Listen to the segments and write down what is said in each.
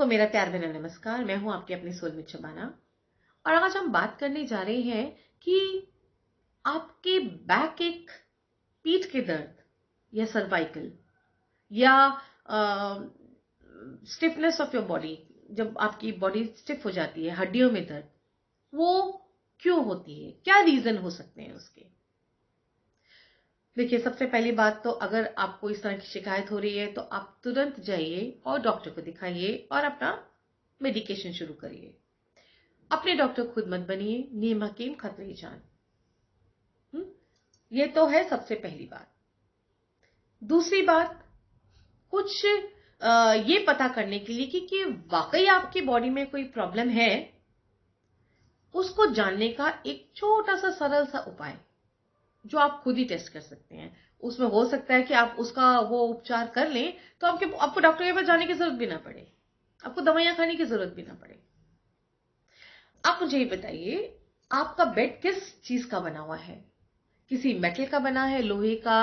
सबको मेरा प्यार भरा नमस्कार मैं हूं आपके अपने सोल में छबाना और आज हम बात करने जा रहे हैं कि आपके बैक एक पीठ के दर्द या सर्वाइकल या स्टिफनेस ऑफ योर बॉडी जब आपकी बॉडी स्टिफ हो जाती है हड्डियों में दर्द वो क्यों होती है क्या रीजन हो सकते हैं उसके देखिए सबसे पहली बात तो अगर आपको इस तरह की शिकायत हो रही है तो आप तुरंत जाइए और डॉक्टर को दिखाइए और अपना मेडिकेशन शुरू करिए अपने डॉक्टर खुद मत बनिए नियमा केम खतरे जान हम्म? ये तो है सबसे पहली बात दूसरी बात कुछ ये पता करने के लिए कि, कि वाकई आपकी बॉडी में कोई प्रॉब्लम है उसको जानने का एक छोटा सा सरल सा उपाय जो आप खुद ही टेस्ट कर सकते हैं उसमें हो सकता है कि आप उसका वो उपचार कर लें तो आपके आपको डॉक्टर के पास जाने की जरूरत भी ना पड़े आपको दवाइयां खाने की जरूरत भी ना पड़े आप मुझे ये बताइए आपका बेड किस चीज का बना हुआ है किसी मेटल का बना है लोहे का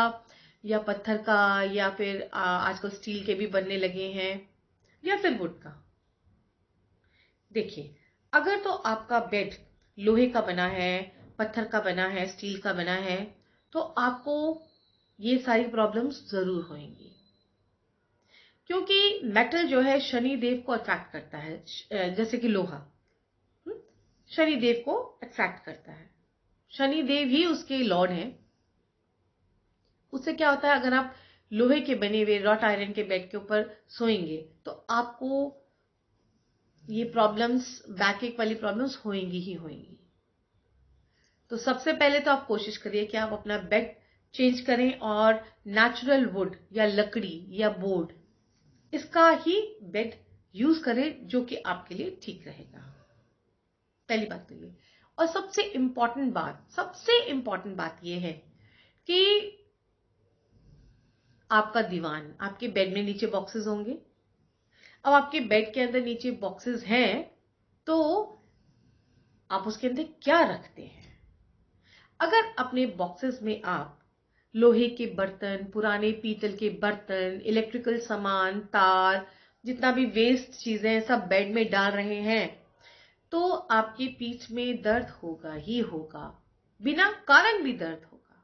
या पत्थर का या फिर आजकल स्टील के भी बनने लगे हैं या फिर वुड का देखिए अगर तो आपका बेड लोहे का बना है पत्थर का बना है स्टील का बना है तो आपको ये सारी प्रॉब्लम्स ज़रूर होंगी क्योंकि मेटल जो है शनि देव को अट्रैक्ट करता है जैसे कि लोहा हम्म? शनि देव को अट्रैक्ट करता है शनि देव ही उसके लॉर्ड हैं उससे क्या होता है अगर आप लोहे के बने हुए रॉट आयरन के बेड के ऊपर सोएंगे तो आपको ये प्रॉब्लम्स बैक एक वाली प्रॉब्लम्स होएंगी ही होएंगी तो सबसे पहले तो आप कोशिश करिए कि आप अपना बेड चेंज करें और नेचुरल वुड या लकड़ी या बोर्ड इसका ही बेड यूज करें जो कि आपके लिए ठीक रहेगा पहली बात तो ये और सबसे इंपॉर्टेंट बात सबसे इंपॉर्टेंट बात यह है कि आपका दीवान आपके बेड में नीचे बॉक्सेस होंगे अब आपके बेड के अंदर नीचे बॉक्सेस हैं तो आप उसके अंदर क्या रखते हैं अगर अपने बॉक्सेस में आप लोहे के बर्तन पुराने पीतल के बर्तन इलेक्ट्रिकल सामान तार जितना भी वेस्ट चीजें हैं सब बेड में डाल रहे हैं तो आपके पीठ में दर्द होगा ही होगा बिना कारण भी दर्द होगा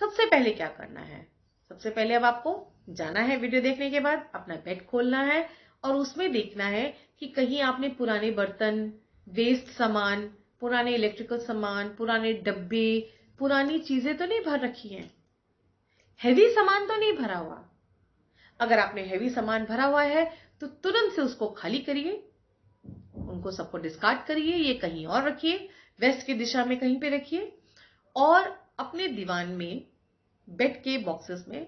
सबसे पहले क्या करना है सबसे पहले अब आपको जाना है वीडियो देखने के बाद अपना बेड खोलना है और उसमें देखना है कि कहीं आपने पुराने बर्तन वेस्ट सामान पुराने इलेक्ट्रिकल सामान पुराने डब्बे पुरानी चीजें तो नहीं भर रखी हैं हैवी सामान तो नहीं भरा हुआ अगर आपने हैवी सामान भरा हुआ है तो तुरंत से उसको खाली करिए उनको सबको डिस्कार्ड करिए ये कहीं और रखिए वेस्ट की दिशा में कहीं पे रखिए और अपने दीवान में बेड के बॉक्सेस में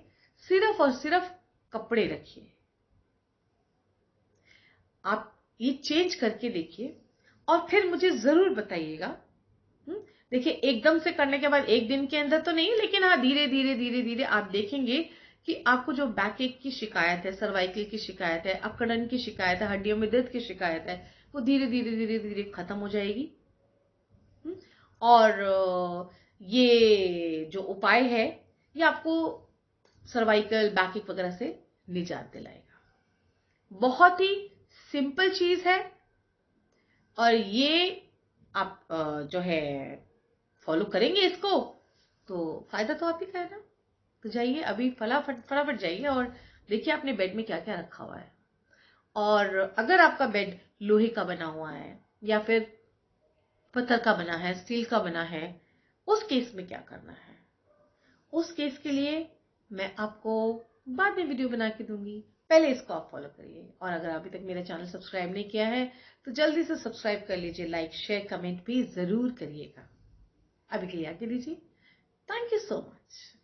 सिर्फ और सिर्फ कपड़े रखिए आप ये चेंज करके देखिए और फिर मुझे जरूर बताइएगा हम्म, देखिए एकदम से करने के बाद एक दिन के अंदर तो नहीं लेकिन हाँ धीरे धीरे धीरे धीरे आप देखेंगे कि आपको जो बैक एक की शिकायत है सर्वाइकल की शिकायत है अकड़न की शिकायत है हड्डियों में दर्द की शिकायत है वो धीरे धीरे धीरे धीरे खत्म हो जाएगी हम्म, और ये जो उपाय है ये आपको सर्वाइकल बैक एक वगैरह से निजात दिलाएगा बहुत ही सिंपल चीज है और ये आप जो है फॉलो करेंगे इसको तो फायदा तो आप ही का है ना तो जाइए अभी फटाफट फटाफट जाइए और देखिए आपने बेड में क्या क्या रखा हुआ है और अगर आपका बेड लोहे का बना हुआ है या फिर पत्थर का बना है स्टील का बना है उस केस में क्या करना है उस केस के लिए मैं आपको बाद में वीडियो बना के दूंगी पहले इसको आप फॉलो करिए और अगर अभी तक मेरा चैनल सब्सक्राइब नहीं किया है तो जल्दी से सब्सक्राइब कर लीजिए लाइक शेयर कमेंट भी ज़रूर करिएगा अभी के लिए आगे दीजिए थैंक यू सो मच